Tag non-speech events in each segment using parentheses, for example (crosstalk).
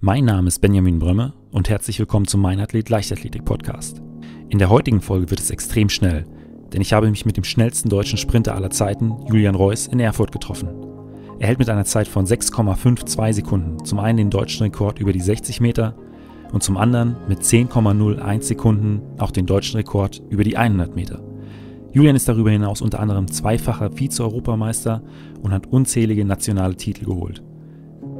Mein Name ist Benjamin Brömme und herzlich willkommen zum Mein Athlet Leichtathletik Podcast. In der heutigen Folge wird es extrem schnell, denn ich habe mich mit dem schnellsten deutschen Sprinter aller Zeiten, Julian Reuss, in Erfurt getroffen. Er hält mit einer Zeit von 6,52 Sekunden zum einen den deutschen Rekord über die 60 Meter und zum anderen mit 10,01 Sekunden auch den deutschen Rekord über die 100 Meter. Julian ist darüber hinaus unter anderem zweifacher Vize-Europameister und hat unzählige nationale Titel geholt.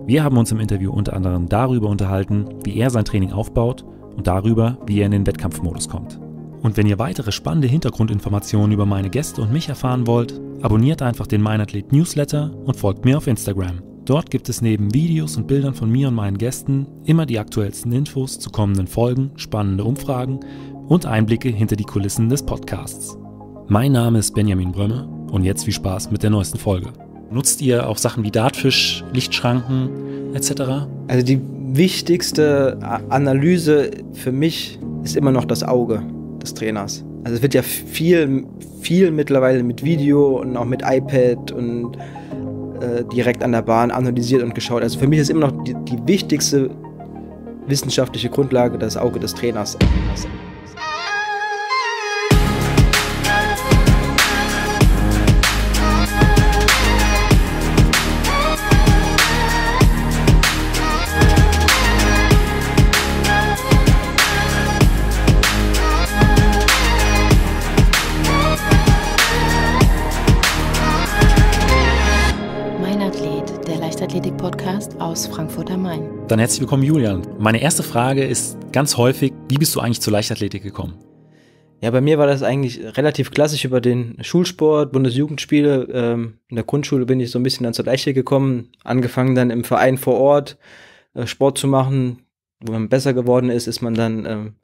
Wir haben uns im Interview unter anderem darüber unterhalten, wie er sein Training aufbaut und darüber, wie er in den Wettkampfmodus kommt. Und wenn ihr weitere spannende Hintergrundinformationen über meine Gäste und mich erfahren wollt, abonniert einfach den Meinathlet Newsletter und folgt mir auf Instagram. Dort gibt es neben Videos und Bildern von mir und meinen Gästen immer die aktuellsten Infos zu kommenden Folgen, spannende Umfragen und Einblicke hinter die Kulissen des Podcasts. Mein Name ist Benjamin Brömme und jetzt viel Spaß mit der neuesten Folge. Nutzt ihr auch Sachen wie Dartfisch, Lichtschranken etc.? Also die wichtigste Analyse für mich ist immer noch das Auge des Trainers. Also es wird ja viel, viel mittlerweile mit Video und auch mit iPad und äh, direkt an der Bahn analysiert und geschaut. Also für mich ist immer noch die, die wichtigste wissenschaftliche Grundlage das Auge des Trainers. Dann herzlich willkommen, Julian. Meine erste Frage ist ganz häufig, wie bist du eigentlich zur Leichtathletik gekommen? Ja, bei mir war das eigentlich relativ klassisch über den Schulsport, Bundesjugendspiele. Ähm, in der Grundschule bin ich so ein bisschen dann zur Leichtathletik gekommen, angefangen dann im Verein vor Ort äh, Sport zu machen. Wo man besser geworden ist, ist man dann ähm,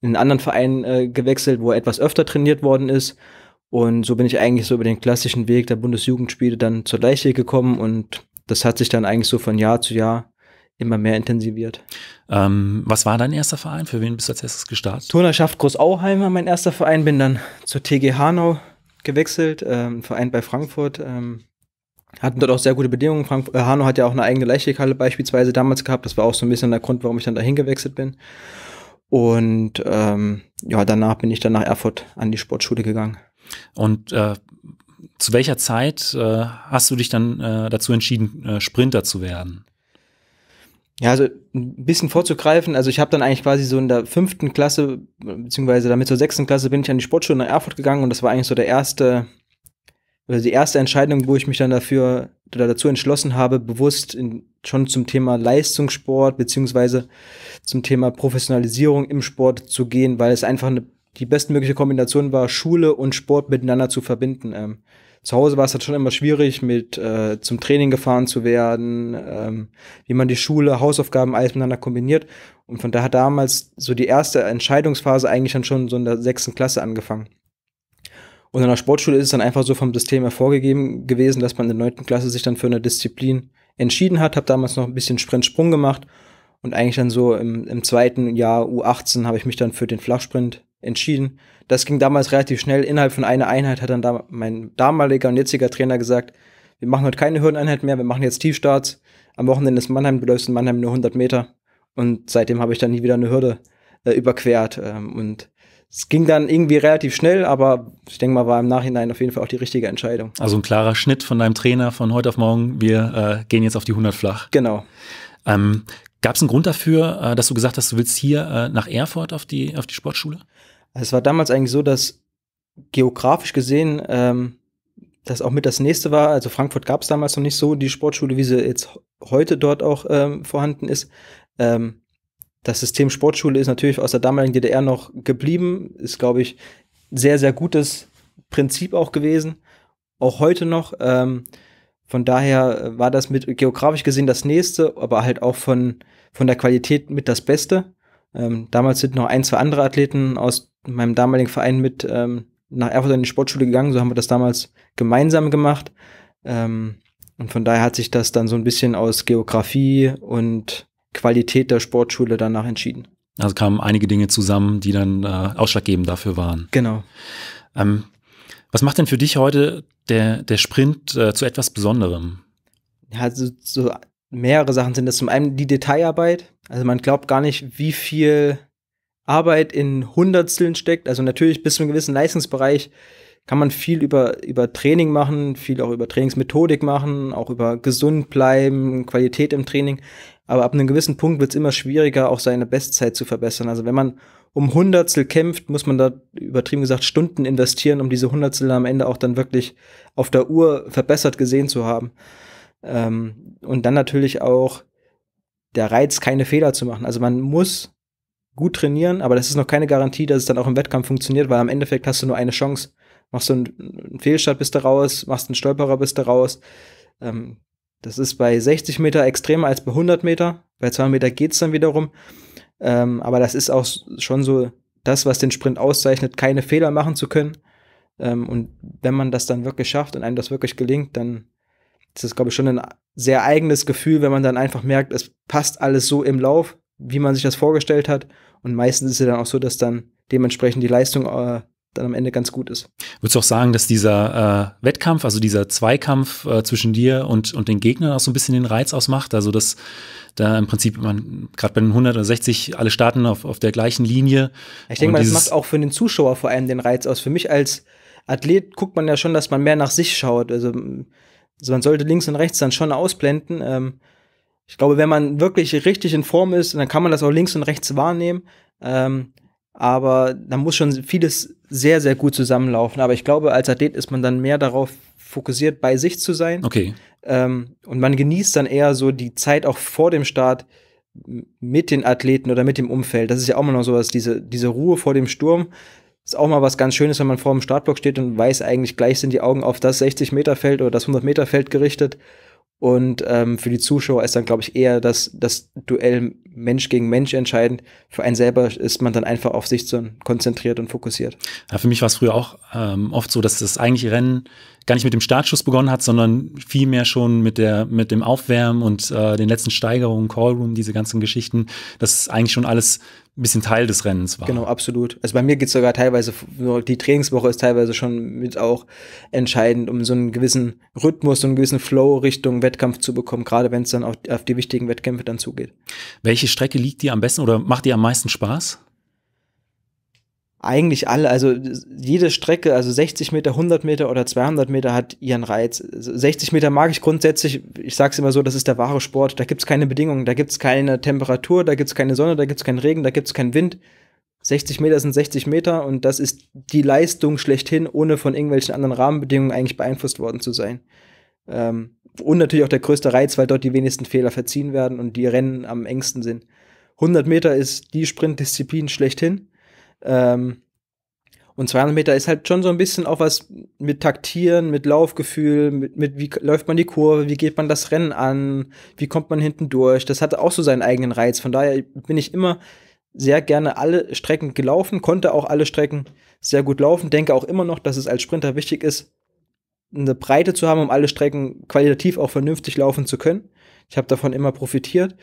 in einen anderen Verein äh, gewechselt, wo etwas öfter trainiert worden ist. Und so bin ich eigentlich so über den klassischen Weg der Bundesjugendspiele dann zur Leichtathletik gekommen und das hat sich dann eigentlich so von Jahr zu Jahr immer mehr intensiviert. Ähm, was war dein erster Verein? Für wen bist du als erstes gestartet? Turnerschaft Großauheim war mein erster Verein, bin dann zur TG Hanau gewechselt, ähm, Verein bei Frankfurt. Ähm, hatten dort auch sehr gute Bedingungen. Frank äh, Hanau hat ja auch eine eigene Leichtighalle beispielsweise damals gehabt. Das war auch so ein bisschen der Grund, warum ich dann dahin gewechselt bin. Und ähm, ja, danach bin ich dann nach Erfurt an die Sportschule gegangen. Und äh, zu welcher Zeit äh, hast du dich dann äh, dazu entschieden, äh, Sprinter zu werden? Ja, also ein bisschen vorzugreifen. Also ich habe dann eigentlich quasi so in der fünften Klasse, beziehungsweise damit zur sechsten Klasse bin ich an die Sportschule nach Erfurt gegangen und das war eigentlich so der erste, oder also die erste Entscheidung, wo ich mich dann dafür oder dazu entschlossen habe, bewusst in, schon zum Thema Leistungssport beziehungsweise zum Thema Professionalisierung im Sport zu gehen, weil es einfach eine, die bestmögliche Kombination war, Schule und Sport miteinander zu verbinden. Ähm, zu Hause war es halt schon immer schwierig, mit äh, zum Training gefahren zu werden, ähm, wie man die Schule, Hausaufgaben, alles miteinander kombiniert. Und von daher damals so die erste Entscheidungsphase eigentlich dann schon so in der sechsten Klasse angefangen. Und in der Sportschule ist es dann einfach so vom System her vorgegeben gewesen, dass man in der neunten Klasse sich dann für eine Disziplin entschieden hat. Habe damals noch ein bisschen Sprint-Sprung gemacht und eigentlich dann so im, im zweiten Jahr U18 habe ich mich dann für den Flachsprint entschieden. Das ging damals relativ schnell. Innerhalb von einer Einheit hat dann da mein damaliger und jetziger Trainer gesagt, wir machen heute keine Hürdeneinheit mehr, wir machen jetzt Tiefstarts. Am Wochenende ist Mannheim, du läufst in Mannheim nur 100 Meter. Und seitdem habe ich dann nie wieder eine Hürde äh, überquert. Ähm, und es ging dann irgendwie relativ schnell, aber ich denke mal, war im Nachhinein auf jeden Fall auch die richtige Entscheidung. Also ein klarer Schnitt von deinem Trainer von heute auf morgen, wir äh, gehen jetzt auf die 100 flach. Genau. Ähm, Gab es einen Grund dafür, äh, dass du gesagt hast, du willst hier äh, nach Erfurt auf die, auf die Sportschule? Es war damals eigentlich so, dass geografisch gesehen ähm, das auch mit das nächste war. Also Frankfurt gab es damals noch nicht so die Sportschule, wie sie jetzt heute dort auch ähm, vorhanden ist. Ähm, das System Sportschule ist natürlich aus der damaligen DDR noch geblieben. Ist, glaube ich, sehr, sehr gutes Prinzip auch gewesen. Auch heute noch. Ähm, von daher war das mit geografisch gesehen das nächste, aber halt auch von, von der Qualität mit das Beste. Ähm, damals sind noch ein, zwei andere Athleten aus meinem damaligen Verein mit ähm, nach Erfurt in die Sportschule gegangen. So haben wir das damals gemeinsam gemacht. Ähm, und von daher hat sich das dann so ein bisschen aus Geografie und Qualität der Sportschule danach entschieden. Also kamen einige Dinge zusammen, die dann äh, ausschlaggebend dafür waren. Genau. Ähm, was macht denn für dich heute der, der Sprint äh, zu etwas Besonderem? Ja, also, so mehrere Sachen sind das. Zum einen die Detailarbeit. Also man glaubt gar nicht, wie viel Arbeit in Hundertsteln steckt. Also natürlich bis zu einem gewissen Leistungsbereich kann man viel über, über Training machen, viel auch über Trainingsmethodik machen, auch über gesund bleiben, Qualität im Training. Aber ab einem gewissen Punkt wird es immer schwieriger, auch seine Bestzeit zu verbessern. Also wenn man um Hundertstel kämpft, muss man da übertrieben gesagt Stunden investieren, um diese Hundertstel am Ende auch dann wirklich auf der Uhr verbessert gesehen zu haben. Ähm, und dann natürlich auch der Reiz, keine Fehler zu machen. Also man muss gut trainieren, aber das ist noch keine Garantie, dass es dann auch im Wettkampf funktioniert, weil am Endeffekt hast du nur eine Chance. Machst du einen Fehlstart, bist du raus, machst einen Stolperer, bist du raus. Ähm, das ist bei 60 Meter extremer als bei 100 Meter. Bei 200 Meter geht es dann wiederum. Ähm, aber das ist auch schon so das, was den Sprint auszeichnet, keine Fehler machen zu können. Ähm, und wenn man das dann wirklich schafft und einem das wirklich gelingt, dann das ist, glaube ich, schon ein sehr eigenes Gefühl, wenn man dann einfach merkt, es passt alles so im Lauf, wie man sich das vorgestellt hat. Und meistens ist es dann auch so, dass dann dementsprechend die Leistung äh, dann am Ende ganz gut ist. Würdest du auch sagen, dass dieser äh, Wettkampf, also dieser Zweikampf äh, zwischen dir und, und den Gegnern auch so ein bisschen den Reiz ausmacht? Also, dass da im Prinzip man gerade bei den 160 alle starten auf, auf der gleichen Linie. Ich denke mal, das macht auch für den Zuschauer vor allem den Reiz aus. Für mich als Athlet guckt man ja schon, dass man mehr nach sich schaut. Also also man sollte links und rechts dann schon ausblenden. Ähm, ich glaube, wenn man wirklich richtig in Form ist, dann kann man das auch links und rechts wahrnehmen. Ähm, aber da muss schon vieles sehr, sehr gut zusammenlaufen. Aber ich glaube, als Athlet ist man dann mehr darauf fokussiert, bei sich zu sein. Okay. Ähm, und man genießt dann eher so die Zeit auch vor dem Start mit den Athleten oder mit dem Umfeld. Das ist ja auch immer noch so was, diese, diese Ruhe vor dem Sturm, ist auch mal was ganz Schönes, wenn man vor dem Startblock steht und weiß eigentlich gleich sind die Augen auf das 60 Meter Feld oder das 100 Meter Feld gerichtet. Und ähm, für die Zuschauer ist dann, glaube ich, eher das, das Duell Mensch gegen Mensch entscheidend. Für einen selber ist man dann einfach auf sich so konzentriert und fokussiert. Ja, für mich war es früher auch ähm, oft so, dass das eigentliche Rennen gar nicht mit dem Startschuss begonnen hat, sondern vielmehr schon mit, der, mit dem Aufwärmen und äh, den letzten Steigerungen, Callroom, diese ganzen Geschichten, dass eigentlich schon alles ein bisschen Teil des Rennens war. Genau, absolut. Also bei mir geht es sogar teilweise, die Trainingswoche ist teilweise schon mit auch entscheidend, um so einen gewissen Rhythmus, so einen gewissen Flow Richtung Wettkampf zu bekommen, gerade wenn es dann auf, auf die wichtigen Wettkämpfe dann zugeht. Welche Strecke liegt dir am besten oder macht dir am meisten Spaß? eigentlich alle, also jede Strecke, also 60 Meter, 100 Meter oder 200 Meter hat ihren Reiz. 60 Meter mag ich grundsätzlich, ich sag's immer so, das ist der wahre Sport. Da gibt's keine Bedingungen, da gibt's keine Temperatur, da gibt's keine Sonne, da gibt's keinen Regen, da gibt's keinen Wind. 60 Meter sind 60 Meter und das ist die Leistung schlechthin, ohne von irgendwelchen anderen Rahmenbedingungen eigentlich beeinflusst worden zu sein. Ähm, und natürlich auch der größte Reiz, weil dort die wenigsten Fehler verziehen werden und die Rennen am engsten sind. 100 Meter ist die Sprintdisziplin schlechthin ähm, und 200 Meter ist halt schon so ein bisschen auch was mit Taktieren, mit Laufgefühl, mit, mit wie läuft man die Kurve, wie geht man das Rennen an, wie kommt man hinten durch. Das hatte auch so seinen eigenen Reiz. Von daher bin ich immer sehr gerne alle Strecken gelaufen, konnte auch alle Strecken sehr gut laufen. Denke auch immer noch, dass es als Sprinter wichtig ist, eine Breite zu haben, um alle Strecken qualitativ auch vernünftig laufen zu können. Ich habe davon immer profitiert.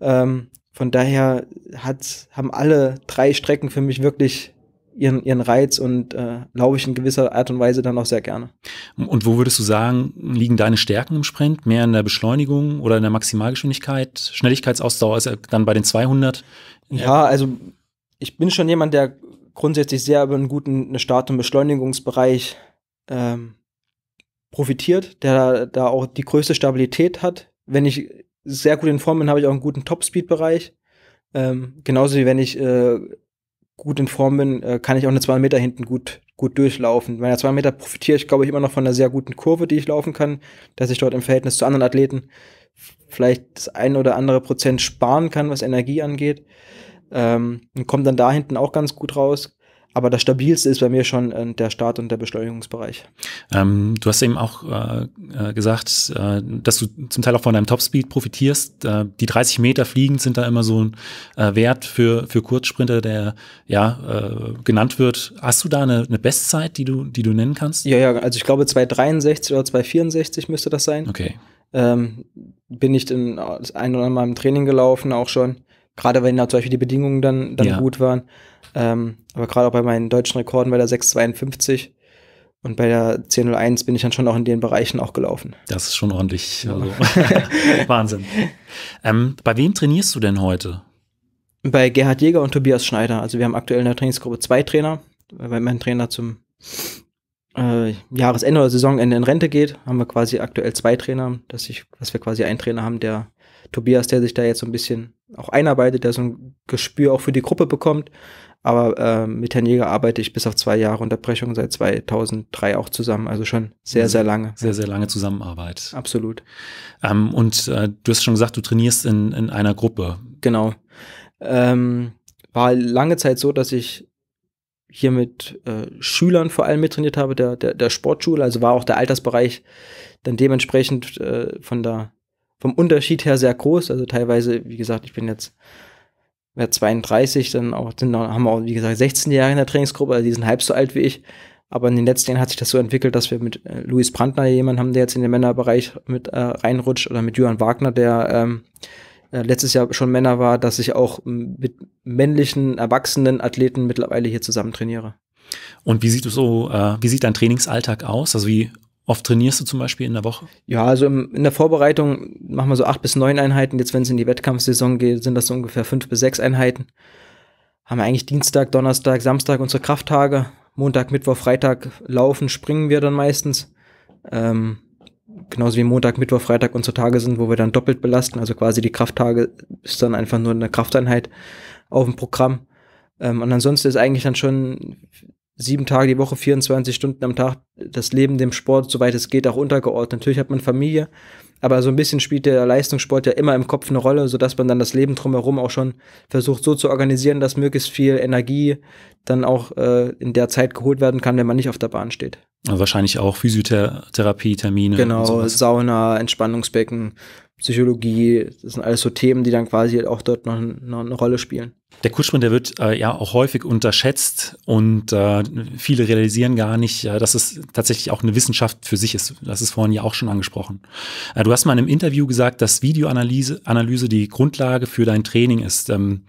Ähm, von daher hat, haben alle drei Strecken für mich wirklich ihren, ihren Reiz und äh, laufe ich in gewisser Art und Weise dann auch sehr gerne. Und wo würdest du sagen, liegen deine Stärken im Sprint? Mehr in der Beschleunigung oder in der Maximalgeschwindigkeit? Schnelligkeitsausdauer ist ja dann bei den 200? Ja, also ich bin schon jemand, der grundsätzlich sehr über einen guten Start- und Beschleunigungsbereich ähm, profitiert, der da auch die größte Stabilität hat. Wenn ich sehr gut in Form bin, habe ich auch einen guten Topspeed-Bereich. Ähm, genauso wie wenn ich äh, gut in Form bin, äh, kann ich auch eine 2 Meter hinten gut, gut durchlaufen. Bei einer 2 Meter profitiere ich, glaube ich, immer noch von einer sehr guten Kurve, die ich laufen kann, dass ich dort im Verhältnis zu anderen Athleten vielleicht das ein oder andere Prozent sparen kann, was Energie angeht. Ähm, und kommt dann da hinten auch ganz gut raus. Aber das Stabilste ist bei mir schon äh, der Start- und der Beschleunigungsbereich. Ähm, du hast eben auch äh, äh, gesagt, äh, dass du zum Teil auch von deinem Topspeed profitierst. Äh, die 30 Meter fliegend sind da immer so ein äh, Wert für, für Kurzsprinter, der ja genannt wird. Hast du da eine, eine, Bestzeit, die du, die du nennen kannst? Ja, ja, also ich glaube 263 oder 264 müsste das sein. Okay. Ähm, bin ich in, ein oder Mal im Training gelaufen auch schon. Gerade wenn da zum Beispiel die Bedingungen dann, dann ja. gut waren. Ähm, aber gerade auch bei meinen deutschen Rekorden bei der 652 und bei der 1001 bin ich dann schon auch in den Bereichen auch gelaufen. Das ist schon ordentlich. Also. (laughs) Wahnsinn. Ähm, bei wem trainierst du denn heute? Bei Gerhard Jäger und Tobias Schneider. Also wir haben aktuell in der Trainingsgruppe zwei Trainer, weil mein Trainer zum äh, Jahresende oder Saisonende in Rente geht, haben wir quasi aktuell zwei Trainer, dass ich, dass wir quasi einen Trainer haben, der Tobias, der sich da jetzt so ein bisschen auch einarbeitet, der so ein Gespür auch für die Gruppe bekommt, aber äh, mit Herrn Jäger arbeite ich bis auf zwei Jahre Unterbrechung seit 2003 auch zusammen. Also schon sehr, mhm. sehr lange. Sehr, sehr lange Zusammenarbeit. Absolut. Ähm, und äh, du hast schon gesagt, du trainierst in, in einer Gruppe. Genau. Ähm, war lange Zeit so, dass ich hier mit äh, Schülern vor allem mittrainiert habe, der, der, der, Sportschule. Also war auch der Altersbereich dann dementsprechend äh, von der, vom Unterschied her sehr groß. Also teilweise, wie gesagt, ich bin jetzt ja, 32, dann auch, dann haben wir auch, wie gesagt, 16 Jahre in der Trainingsgruppe, also die sind halb so alt wie ich. Aber in den letzten Jahren hat sich das so entwickelt, dass wir mit äh, Luis Brandner jemanden haben, der jetzt in den Männerbereich mit äh, reinrutscht oder mit Johann Wagner, der ähm, äh, letztes Jahr schon Männer war, dass ich auch mit männlichen, erwachsenen Athleten mittlerweile hier zusammen trainiere. Und wie sieht so, äh, wie sieht dein Trainingsalltag aus? Also wie oft trainierst du zum Beispiel in der Woche? Ja, also in der Vorbereitung machen wir so acht bis neun Einheiten. Jetzt, wenn es in die Wettkampfsaison geht, sind das so ungefähr fünf bis sechs Einheiten. Haben wir eigentlich Dienstag, Donnerstag, Samstag unsere Krafttage. Montag, Mittwoch, Freitag laufen, springen wir dann meistens. Ähm, genauso wie Montag, Mittwoch, Freitag unsere Tage sind, wo wir dann doppelt belasten. Also quasi die Krafttage ist dann einfach nur eine Krafteinheit auf dem Programm. Ähm, und ansonsten ist eigentlich dann schon sieben Tage die Woche, 24 Stunden am Tag das Leben dem Sport, soweit es geht, auch untergeordnet. Natürlich hat man Familie, aber so ein bisschen spielt der Leistungssport ja immer im Kopf eine Rolle, sodass man dann das Leben drumherum auch schon versucht so zu organisieren, dass möglichst viel Energie dann auch äh, in der Zeit geholt werden kann, wenn man nicht auf der Bahn steht. Also wahrscheinlich auch Physiotherapie, Termine. Genau, Sauna, Entspannungsbecken, Psychologie, das sind alles so Themen, die dann quasi auch dort noch, noch eine Rolle spielen. Der Kutschmann, der wird äh, ja auch häufig unterschätzt und äh, viele realisieren gar nicht, äh, dass es tatsächlich auch eine Wissenschaft für sich ist. Das ist vorhin ja auch schon angesprochen. Äh, du hast mal in einem Interview gesagt, dass Videoanalyse Analyse die Grundlage für dein Training ist. Ähm,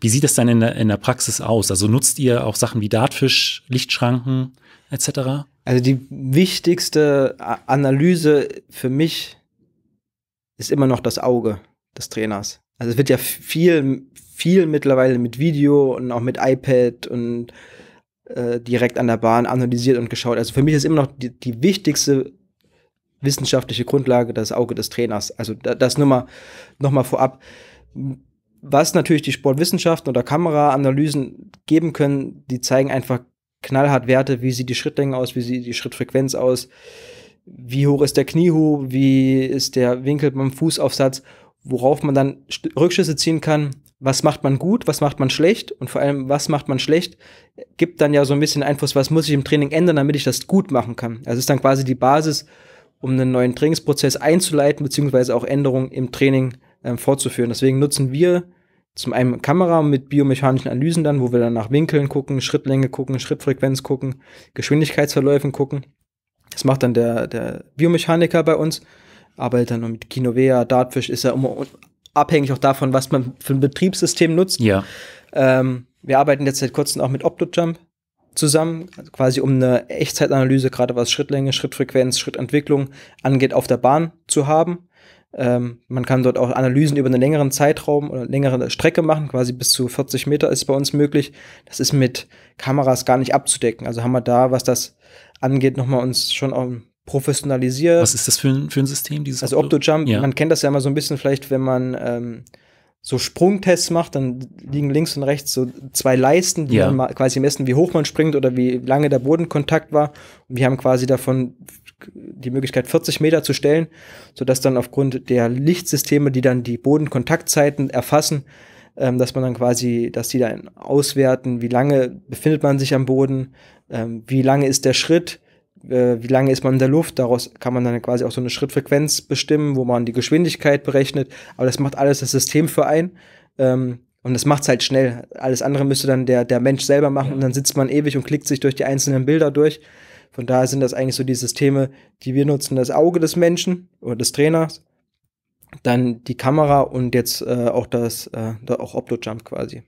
wie sieht das dann in der, in der Praxis aus? Also nutzt ihr auch Sachen wie Dartfisch, Lichtschranken etc.? Also die wichtigste Analyse für mich ist immer noch das Auge des Trainers. Also es wird ja viel viel mittlerweile mit Video und auch mit iPad und äh, direkt an der Bahn analysiert und geschaut. Also für mich ist immer noch die, die wichtigste wissenschaftliche Grundlage das Auge des Trainers. Also das nur mal, noch mal vorab. Was natürlich die Sportwissenschaften oder Kameraanalysen geben können, die zeigen einfach knallhart Werte, wie sieht die Schrittlänge aus, wie sieht die Schrittfrequenz aus, wie hoch ist der Kniehub, wie ist der Winkel beim Fußaufsatz worauf man dann Rückschlüsse ziehen kann, was macht man gut, was macht man schlecht und vor allem, was macht man schlecht, gibt dann ja so ein bisschen Einfluss, was muss ich im Training ändern, damit ich das gut machen kann. Also ist dann quasi die Basis, um einen neuen Trainingsprozess einzuleiten, beziehungsweise auch Änderungen im Training äh, fortzuführen. Deswegen nutzen wir zum einen Kamera mit biomechanischen Analysen dann, wo wir dann nach Winkeln gucken, Schrittlänge gucken, Schrittfrequenz gucken, Geschwindigkeitsverläufen gucken. Das macht dann der, der Biomechaniker bei uns Arbeitern dann mit Kinovea, Dartfish ist ja immer abhängig auch davon, was man für ein Betriebssystem nutzt. Ja. Ähm, wir arbeiten jetzt seit kurzem auch mit OptoJump zusammen, also quasi um eine Echtzeitanalyse, gerade was Schrittlänge, Schrittfrequenz, Schrittentwicklung angeht, auf der Bahn zu haben. Ähm, man kann dort auch Analysen über einen längeren Zeitraum oder längere Strecke machen, quasi bis zu 40 Meter ist bei uns möglich. Das ist mit Kameras gar nicht abzudecken. Also haben wir da, was das angeht, nochmal uns schon professionalisiert. Was ist das für ein, für ein System? Dieses also OptoJump, ja. man kennt das ja immer so ein bisschen vielleicht, wenn man ähm, so Sprungtests macht, dann liegen links und rechts so zwei Leisten, die ja. dann quasi messen, wie hoch man springt oder wie lange der Bodenkontakt war. Und wir haben quasi davon die Möglichkeit, 40 Meter zu stellen, sodass dann aufgrund der Lichtsysteme, die dann die Bodenkontaktzeiten erfassen, ähm, dass man dann quasi, dass die dann auswerten, wie lange befindet man sich am Boden, ähm, wie lange ist der Schritt, äh, wie lange ist man in der Luft. Daraus kann man dann quasi auch so eine Schrittfrequenz bestimmen, wo man die Geschwindigkeit berechnet. Aber das macht alles das System für einen. Ähm, und das macht es halt schnell. Alles andere müsste dann der, der Mensch selber machen und dann sitzt man ewig und klickt sich durch die einzelnen Bilder durch. Von daher sind das eigentlich so die Systeme, die wir nutzen. Das Auge des Menschen oder des Trainers, dann die Kamera und jetzt äh, auch das, äh, auch Opto-Jump quasi.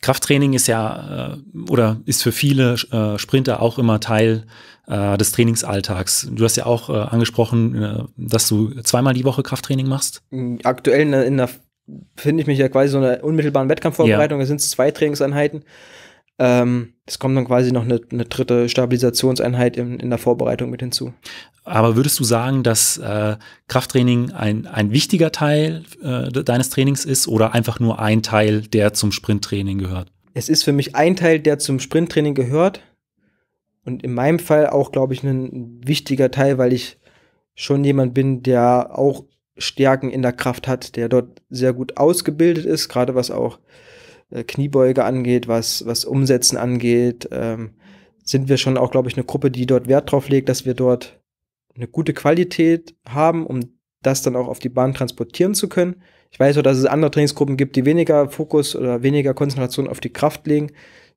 Krafttraining ist ja äh, oder ist für viele äh, Sprinter auch immer Teil äh, des Trainingsalltags. Du hast ja auch angesprochen, dass du zweimal die Woche Krafttraining machst. Mm, aktuell in der, der finde ich mich ja quasi so einer unmittelbaren Wettkampfvorbereitung. Ja. Da sind es zwei Trainingseinheiten. Ähm, es kommt dann quasi noch eine, eine dritte Stabilisationseinheit in, in, der Vorbereitung mit hinzu. Aber würdest du sagen, dass äh, Krafttraining ein, ein wichtiger Teil äh, deines Trainings ist oder einfach nur ein Teil, der zum Sprinttraining gehört? Es ist für mich ein Teil, der zum Sprinttraining gehört. Und in meinem Fall auch, glaube ich, ein wichtiger Teil, weil ich schon jemand bin, der auch Stärken in der Kraft hat, der dort sehr gut ausgebildet ist, gerade was auch äh, Kniebeuge angeht, was, was Umsetzen angeht, ähm, sind wir schon auch, glaube ich, eine Gruppe, die dort Wert drauf legt, dass wir dort eine gute Qualität haben, um das dann auch auf die Bahn transportieren zu können. Ich weiß auch, dass es andere Trainingsgruppen gibt, die weniger Fokus oder weniger Konzentration auf die Kraft legen.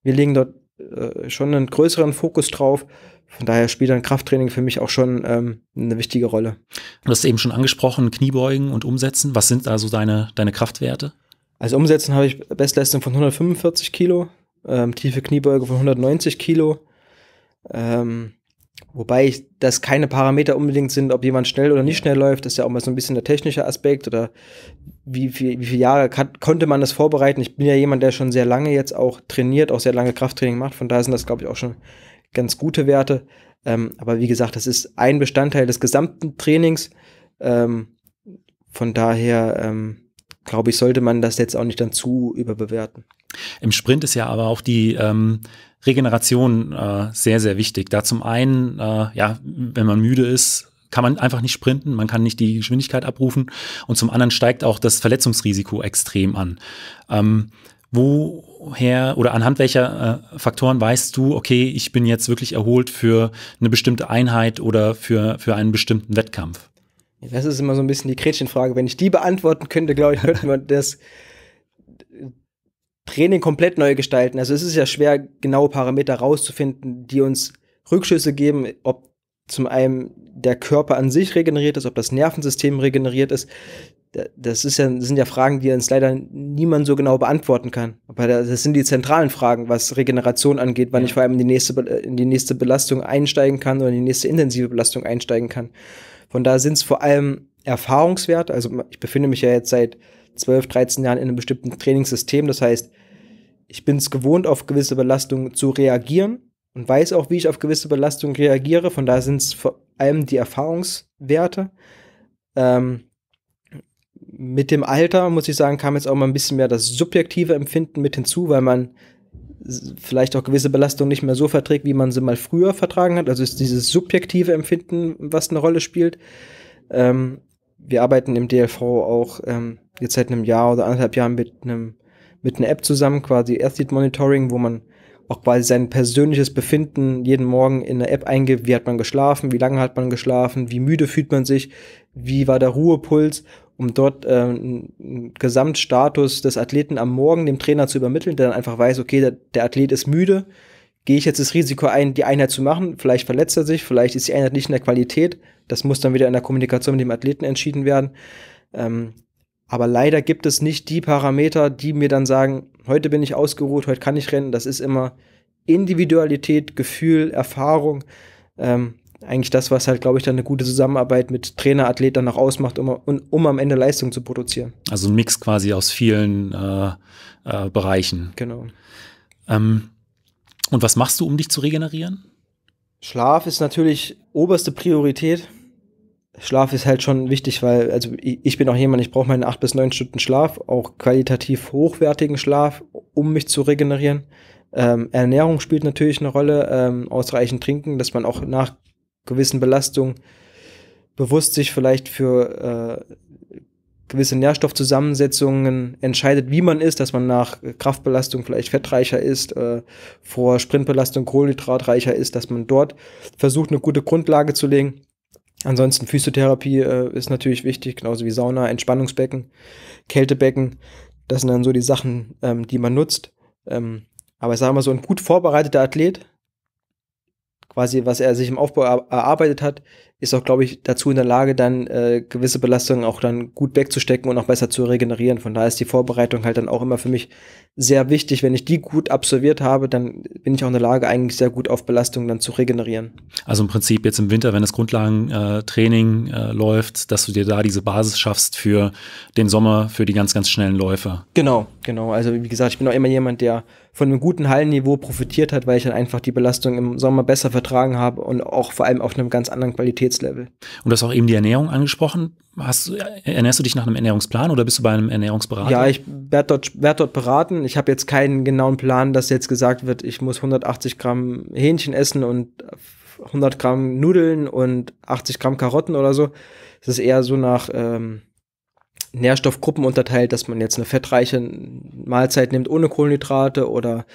Wir legen dort äh, schon einen größeren Fokus drauf. Von daher spielt dann Krafttraining für mich auch schon ähm, eine wichtige Rolle. Du hast eben schon angesprochen, Kniebeugen und Umsetzen. Was sind also deine, deine Kraftwerte? Also umsetzen habe ich Bestleistung von 145 Kilo, ähm, tiefe Kniebeuge von 190 Kilo. Ähm, wobei ich, das keine Parameter unbedingt sind, ob jemand schnell oder nicht schnell läuft, das ist ja auch mal so ein bisschen der technische Aspekt oder wie, viel, wie viele Jahre kann, konnte man das vorbereiten. Ich bin ja jemand, der schon sehr lange jetzt auch trainiert, auch sehr lange Krafttraining macht. Von daher sind das, glaube ich, auch schon ganz gute Werte. Ähm, aber wie gesagt, das ist ein Bestandteil des gesamten Trainings. Ähm, von daher ähm, glaube ich, sollte man das jetzt auch nicht dann zu überbewerten. Im Sprint ist ja aber auch die ähm, Regeneration äh, sehr, sehr wichtig. Da zum einen, äh, ja, wenn man müde ist, kann man einfach nicht sprinten, man kann nicht die Geschwindigkeit abrufen und zum anderen steigt auch das Verletzungsrisiko extrem an. Ähm, woher oder anhand welcher äh, Faktoren weißt du, okay, ich bin jetzt wirklich erholt für eine bestimmte Einheit oder für, für einen bestimmten Wettkampf? Das ist immer so ein bisschen die Gretchenfrage. Wenn ich die beantworten könnte, glaube ich, könnten wir das Training komplett neu gestalten. Also es ist ja schwer, genaue Parameter rauszufinden, die uns Rückschlüsse geben, ob zum einen der Körper an sich regeneriert ist, ob das Nervensystem regeneriert ist. Das, ist ja, das sind ja Fragen, die uns leider niemand so genau beantworten kann. Aber das sind die zentralen Fragen, was Regeneration angeht, wann ja. ich vor allem in die, nächste, in die nächste Belastung einsteigen kann oder in die nächste intensive Belastung einsteigen kann. Von daher sind es vor allem Erfahrungswerte. Also ich befinde mich ja jetzt seit 12, 13 Jahren in einem bestimmten Trainingssystem. Das heißt, ich bin es gewohnt, auf gewisse Belastungen zu reagieren und weiß auch, wie ich auf gewisse Belastungen reagiere. Von daher sind es vor allem die Erfahrungswerte. Ähm, mit dem Alter, muss ich sagen, kam jetzt auch mal ein bisschen mehr das subjektive Empfinden mit hinzu, weil man vielleicht auch gewisse Belastungen nicht mehr so verträgt, wie man sie mal früher vertragen hat. Also ist dieses subjektive Empfinden, was eine Rolle spielt. Ähm, wir arbeiten im DLV auch ähm, jetzt seit einem Jahr oder anderthalb Jahren mit einem mit einer App zusammen, quasi Athlete Monitoring, wo man auch quasi sein persönliches Befinden jeden Morgen in der App eingibt, wie hat man geschlafen, wie lange hat man geschlafen, wie müde fühlt man sich, wie war der Ruhepuls um dort ähm, einen Gesamtstatus des Athleten am Morgen dem Trainer zu übermitteln, der dann einfach weiß, okay, der, der Athlet ist müde, gehe ich jetzt das Risiko ein, die Einheit zu machen, vielleicht verletzt er sich, vielleicht ist die Einheit nicht in der Qualität, das muss dann wieder in der Kommunikation mit dem Athleten entschieden werden. Ähm, aber leider gibt es nicht die Parameter, die mir dann sagen, heute bin ich ausgeruht, heute kann ich rennen, das ist immer Individualität, Gefühl, Erfahrung. Ähm, eigentlich das, was halt, glaube ich, dann eine gute Zusammenarbeit mit Trainer, Athlet dann auch ausmacht, um, um am Ende Leistung zu produzieren. Also ein Mix quasi aus vielen äh, äh, Bereichen. Genau. Ähm, und was machst du, um dich zu regenerieren? Schlaf ist natürlich oberste Priorität. Schlaf ist halt schon wichtig, weil, also ich bin auch jemand, ich brauche meine acht bis neun Stunden Schlaf, auch qualitativ hochwertigen Schlaf, um mich zu regenerieren. Ähm, Ernährung spielt natürlich eine Rolle, ähm, ausreichend trinken, dass man auch nach gewissen Belastung bewusst sich vielleicht für äh, gewisse Nährstoffzusammensetzungen entscheidet, wie man ist, dass man nach Kraftbelastung vielleicht fettreicher ist, äh, vor Sprintbelastung kohlenhydratreicher ist, dass man dort versucht, eine gute Grundlage zu legen. Ansonsten Physiotherapie äh, ist natürlich wichtig, genauso wie Sauna, Entspannungsbecken, Kältebecken. Das sind dann so die Sachen, ähm, die man nutzt. Ähm, aber ich sage mal so, ein gut vorbereiteter Athlet quasi, was er sich im Aufbau erarbeitet hat, ist auch, glaube ich, dazu in der Lage, dann äh, gewisse Belastungen auch dann gut wegzustecken und auch besser zu regenerieren. Von daher ist die Vorbereitung halt dann auch immer für mich sehr wichtig. Wenn ich die gut absolviert habe, dann bin ich auch in der Lage, eigentlich sehr gut auf Belastungen dann zu regenerieren. Also im Prinzip jetzt im Winter, wenn das Grundlagentraining äh, läuft, dass du dir da diese Basis schaffst für den Sommer, für die ganz, ganz schnellen Läufe. Genau, genau. Also wie gesagt, ich bin auch immer jemand, der von einem guten Hallenniveau profitiert hat, weil ich dann einfach die Belastung im Sommer besser vertragen habe und auch vor allem auf einem ganz anderen Qualität Aktivitätslevel. Und du hast auch eben die Ernährung angesprochen. Hast, ernährst du dich nach einem Ernährungsplan oder bist du bei einem Ernährungsberater? Ja, ich werde dort, werd dort beraten. Ich habe jetzt keinen genauen Plan, dass jetzt gesagt wird, ich muss 180 Gramm Hähnchen essen und 100 Gramm Nudeln und 80 Gramm Karotten oder so. Es ist eher so nach ähm, Nährstoffgruppen unterteilt, dass man jetzt eine fettreiche Mahlzeit nimmt ohne Kohlenhydrate oder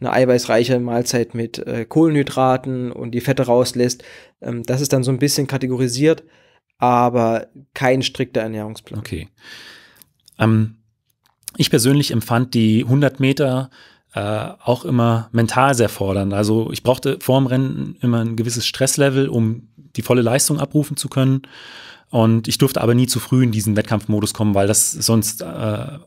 eine eiweißreiche Mahlzeit mit äh, Kohlenhydraten und die Fette rauslässt. Ähm, das ist dann so ein bisschen kategorisiert, aber kein strikter Ernährungsplan. Okay. Ähm, ich persönlich empfand die 100 Meter äh, auch immer mental sehr fordernd. Also ich brauchte vor dem Rennen immer ein gewisses Stresslevel, um die volle Leistung abrufen zu können. Und ich durfte aber nie zu früh in diesen Wettkampfmodus kommen, weil das sonst äh,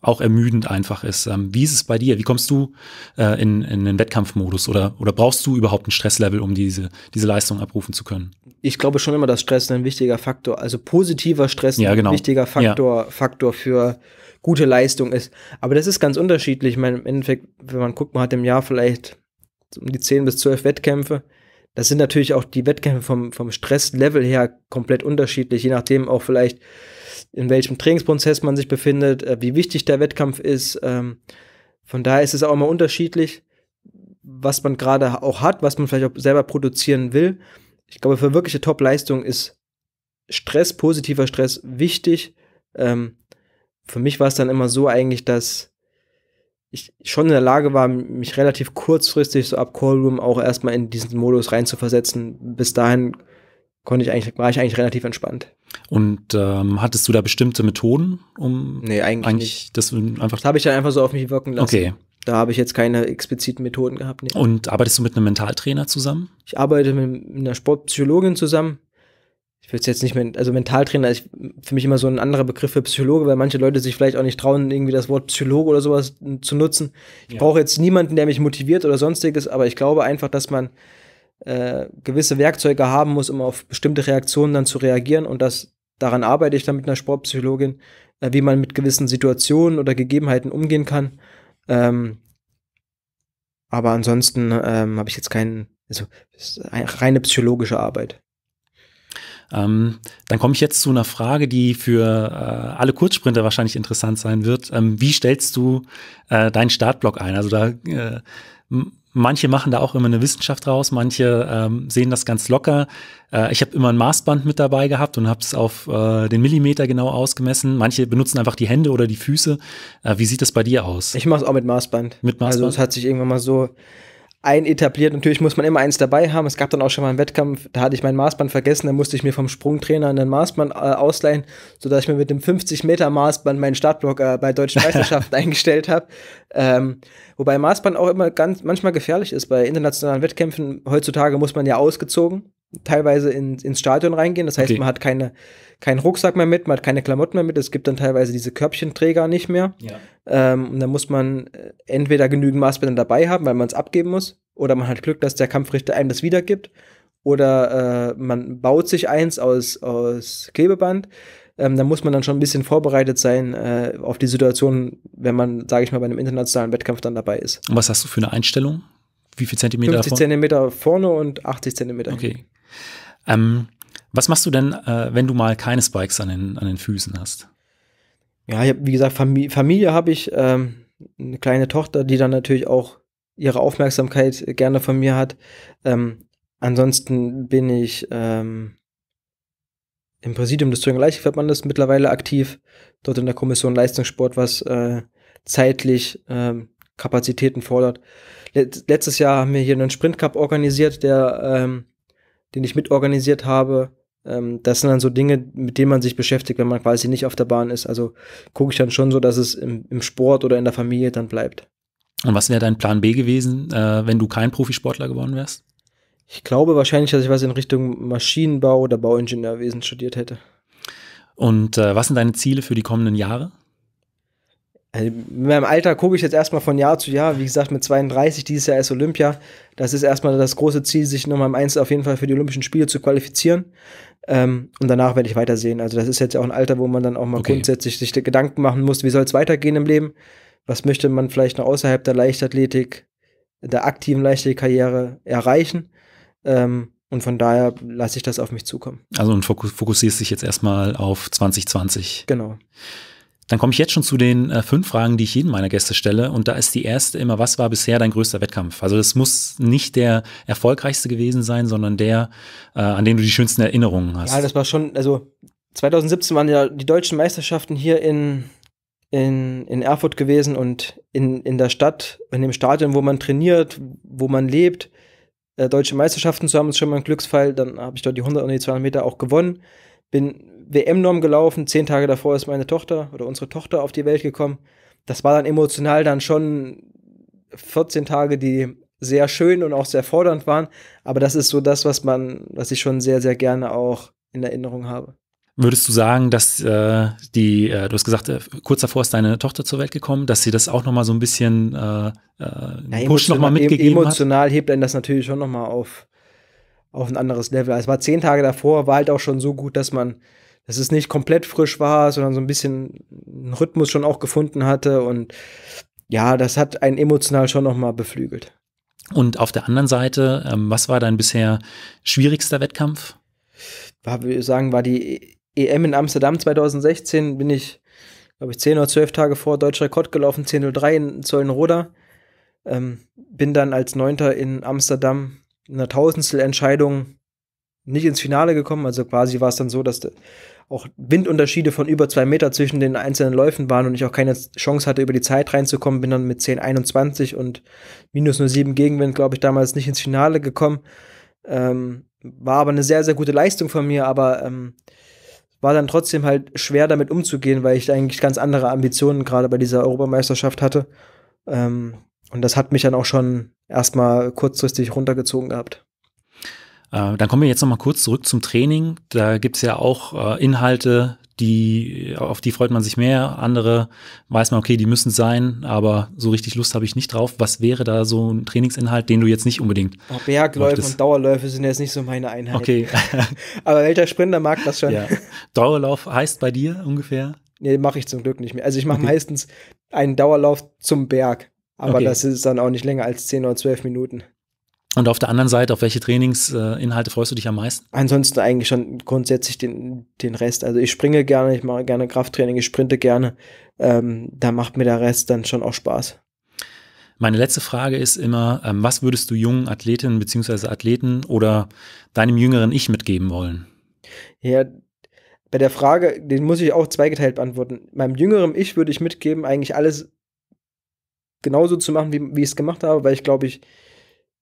auch ermüdend einfach ist. Ähm, wie ist es bei dir? Wie kommst du äh, in, in den Wettkampfmodus oder, oder brauchst du überhaupt ein Stresslevel, um diese, diese Leistung abrufen zu können? Ich glaube schon immer, dass Stress ein wichtiger Faktor, also positiver Stress ja, genau. ein wichtiger Faktor, ja. Faktor für gute Leistung ist. Aber das ist ganz unterschiedlich. Ich meine, im Endeffekt, wenn man guckt, man hat im Jahr vielleicht um die 10 bis 12 Wettkämpfe. Das sind natürlich auch die Wettkämpfe vom, vom Stresslevel her komplett unterschiedlich, je nachdem auch vielleicht, in welchem Trainingsprozess man sich befindet, äh, wie wichtig der Wettkampf ist. Ähm, von daher ist es auch immer unterschiedlich, was man gerade auch hat, was man vielleicht auch selber produzieren will. Ich glaube, für wirkliche Top-Leistung ist Stress, positiver Stress wichtig. Ähm, für mich war es dann immer so eigentlich, dass ich schon in der Lage war, mich relativ kurzfristig so ab Callroom auch erstmal in diesen Modus reinzuversetzen. Bis dahin konnte ich eigentlich, war ich eigentlich relativ entspannt. Und ähm, hattest du da bestimmte Methoden, um nee, eigentlich, eigentlich das einfach. Das habe ich dann einfach so auf mich wirken lassen. Okay. Da habe ich jetzt keine expliziten Methoden gehabt. Nee. Und arbeitest du mit einem Mentaltrainer zusammen? Ich arbeite mit einer Sportpsychologin zusammen ich will es jetzt nicht mehr, also Mentaltrainer ist für mich immer so ein anderer Begriff für Psychologe, weil manche Leute sich vielleicht auch nicht trauen, irgendwie das Wort Psychologe oder sowas zu nutzen. Ich ja. brauche jetzt niemanden, der mich motiviert oder sonstiges, aber ich glaube einfach, dass man äh, gewisse Werkzeuge haben muss, um auf bestimmte Reaktionen dann zu reagieren und das daran arbeite ich dann mit einer Sportpsychologin, äh, wie man mit gewissen Situationen oder Gegebenheiten umgehen kann. Ähm, aber ansonsten ähm, habe ich jetzt keinen, also reine psychologische Arbeit. Ähm, dann komme ich jetzt zu einer Frage, die für äh, alle Kurzsprinter wahrscheinlich interessant sein wird. Ähm, wie stellst du äh, deinen Startblock ein? Also da äh, manche machen da auch immer eine Wissenschaft raus, manche ähm, sehen das ganz locker. Äh, ich habe immer ein Maßband mit dabei gehabt und habe es auf äh, den Millimeter genau ausgemessen. Manche benutzen einfach die Hände oder die Füße. Äh, wie sieht das bei dir aus? Ich mache es auch mit Maßband. Mit Maßband. Also es hat sich irgendwann mal so ein etabliert. Natürlich muss man immer eins dabei haben. Es gab dann auch schon mal einen Wettkampf, da hatte ich mein Maßband vergessen, da musste ich mir vom Sprungtrainer einen Maßband äh, ausleihen, sodass ich mir mit dem 50 Meter Maßband meinen Startblock äh, bei deutschen (laughs) Meisterschaften eingestellt habe. Ähm, wobei Maßband auch immer ganz manchmal gefährlich ist bei internationalen Wettkämpfen. Heutzutage muss man ja ausgezogen teilweise in, ins Stadion reingehen. Das heißt, okay. man hat keine, keinen Rucksack mehr mit, man hat keine Klamotten mehr mit. Es gibt dann teilweise diese Körbchenträger nicht mehr. Ja. Ähm, und da muss man äh, entweder genügend Maßbänder dabei haben, weil man es abgeben muss, oder man hat Glück, dass der Kampfrichter einem das wiedergibt. Oder äh, man baut sich eins aus, aus Klebeband. Ähm, da muss man dann schon ein bisschen vorbereitet sein äh, auf die Situation, wenn man, sage ich mal, bei einem internationalen Wettkampf dann dabei ist. Und was hast du für eine Einstellung? Wie viel Zentimeter? 50 davon? Zentimeter vorne und 80 Zentimeter. Okay, ähm, was machst du denn, äh, wenn du mal keine Spikes an den, an den Füßen hast? Ja, ich hab, wie gesagt, Familie, Familie habe ich, ähm, eine kleine Tochter, die dann natürlich auch ihre Aufmerksamkeit gerne von mir hat. Ähm, ansonsten bin ich ähm, im Präsidium des Thüringer Leichtathletikverbandes mittlerweile aktiv, dort in der Kommission Leistungssport, was äh, zeitlich ähm, Kapazitäten fordert. letztes Jahr haben wir hier einen Sprint Cup organisiert, der ähm, den ich mitorganisiert habe. Ähm, das sind dann so Dinge, mit denen man sich beschäftigt, wenn man quasi nicht auf der Bahn ist. Also gucke ich dann schon so, dass es im, im Sport oder in der Familie dann bleibt. Und was wäre dein Plan B gewesen, äh, wenn du kein Profisportler geworden wärst? Ich glaube wahrscheinlich, dass ich was in Richtung Maschinenbau oder Bauingenieurwesen studiert hätte. Und äh, was sind deine Ziele für die kommenden Jahre? Also in meinem Alter gucke ich jetzt erstmal von Jahr zu Jahr. Wie gesagt, mit 32, dieses Jahr ist Olympia. Das ist erstmal das große Ziel, sich nochmal im Einzel auf jeden Fall für die Olympischen Spiele zu qualifizieren. Ähm, und danach werde ich weitersehen. Also das ist jetzt auch ein Alter, wo man dann auch mal okay. grundsätzlich sich Gedanken machen muss, wie soll es weitergehen im Leben? Was möchte man vielleicht noch außerhalb der Leichtathletik, der aktiven Leichtathletikkarriere erreichen? Ähm, und von daher lasse ich das auf mich zukommen. Also und fokussierst dich jetzt erstmal auf 2020. Genau. Dann komme ich jetzt schon zu den äh, fünf Fragen, die ich jedem meiner Gäste stelle. Und da ist die erste immer, was war bisher dein größter Wettkampf? Also das muss nicht der erfolgreichste gewesen sein, sondern der, äh, an dem du die schönsten Erinnerungen hast. Ja, das war schon, also 2017 waren ja die deutschen Meisterschaften hier in, in, in Erfurt gewesen und in, in der Stadt, in dem Stadion, wo man trainiert, wo man lebt. Äh, deutsche Meisterschaften zu haben, ist schon mal ein Glücksfall. Dann habe ich dort die 100 und die 200 Meter auch gewonnen. Bin WM-Norm gelaufen. Zehn Tage davor ist meine Tochter oder unsere Tochter auf die Welt gekommen. Das war dann emotional dann schon 14 Tage, die sehr schön und auch sehr fordernd waren. Aber das ist so das, was man, was ich schon sehr, sehr gerne auch in Erinnerung habe. Würdest du sagen, dass äh, die, äh, du hast gesagt, äh, kurz davor ist deine Tochter zur Welt gekommen, dass sie das auch nochmal so ein bisschen äh, äh ja, Push nochmal mitgegeben emotional hat? Emotional hebt einen das natürlich schon nochmal auf, auf ein anderes Level. Also es war zehn Tage davor, war halt auch schon so gut, dass man dass es nicht komplett frisch war, sondern so ein bisschen einen Rhythmus schon auch gefunden hatte. Und ja, das hat einen emotional schon nochmal beflügelt. Und auf der anderen Seite, ähm, was war dein bisher schwierigster Wettkampf? War, würde ich sagen, war die EM in Amsterdam 2016. Bin ich, glaube ich, 10 oder 12 Tage vor deutscher Rekord gelaufen, 10.03 in Zollenroda. Ähm, bin dann als Neunter in Amsterdam in einer Tausendstel Entscheidung nicht ins Finale gekommen. Also quasi war es dann so, dass auch Windunterschiede von über zwei Meter zwischen den einzelnen Läufen waren und ich auch keine Chance hatte, über die Zeit reinzukommen, bin dann mit 10,21 und minus nur 7 Gegenwind, glaube ich, damals nicht ins Finale gekommen. Ähm, war aber eine sehr, sehr gute Leistung von mir, aber ähm, war dann trotzdem halt schwer damit umzugehen, weil ich eigentlich ganz andere Ambitionen gerade bei dieser Europameisterschaft hatte. Ähm, und das hat mich dann auch schon erstmal kurzfristig runtergezogen gehabt. Äh, dann kommen wir jetzt nochmal kurz zurück zum Training. Da gibt es ja auch äh, Inhalte, die, auf die freut man sich mehr. Andere weiß man, okay, die müssen sein, aber so richtig Lust habe ich nicht drauf. Was wäre da so ein Trainingsinhalt, den du jetzt nicht unbedingt? Oh, Bergläufe und Dauerläufe sind jetzt nicht so meine Einheiten. Okay. (laughs) aber welcher Sprinter mag das schon? Ja. Dauerlauf heißt bei dir ungefähr? Nee, mache ich zum Glück nicht mehr. Also ich mache okay. meistens einen Dauerlauf zum Berg. Aber okay. das ist dann auch nicht länger als 10 oder 12 Minuten. Und auf der anderen Seite, auf welche Trainingsinhalte freust du dich am meisten? Ansonsten eigentlich schon grundsätzlich den, den Rest. Also ich springe gerne, ich mache gerne Krafttraining, ich sprinte gerne. Ähm, da macht mir der Rest dann schon auch Spaß. Meine letzte Frage ist immer, ähm, was würdest du jungen Athletinnen bzw. Athleten oder deinem jüngeren Ich mitgeben wollen? Ja, bei der Frage, den muss ich auch zweigeteilt beantworten. Meinem jüngeren Ich würde ich mitgeben, eigentlich alles genauso zu machen, wie, wie ich es gemacht habe, weil ich glaube, ich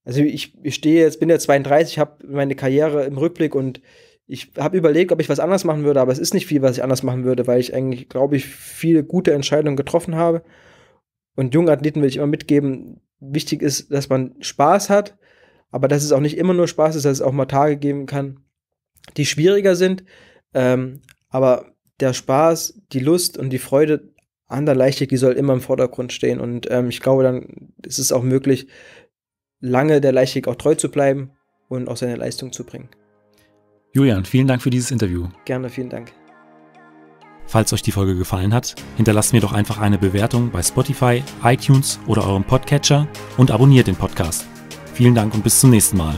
also ich, ich stehe jetzt, bin ja 32, habe meine Karriere im Rückblick und ich habe überlegt, ob ich was anders machen würde, aber es ist nicht viel, was ich anders machen würde, weil ich eigentlich, glaube ich, viele gute Entscheidungen getroffen habe. Und jungen Athleten will ich immer mitgeben, wichtig ist, dass man Spaß hat, aber dass es auch nicht immer nur Spaß ist, dass es auch mal Tage geben kann, die schwieriger sind. Ähm, aber der Spaß, die Lust und die Freude an der Leichtigkeit, die soll immer im Vordergrund stehen. Und ähm, ich glaube, dann ist es auch möglich, lange der Leichtig auch treu zu bleiben und auch seine Leistung zu bringen. Julian, vielen Dank für dieses Interview. Gerne, vielen Dank. Falls euch die Folge gefallen hat, hinterlasst mir doch einfach eine Bewertung bei Spotify, iTunes oder eurem Podcatcher und abonniert den Podcast. Vielen Dank und bis zum nächsten Mal.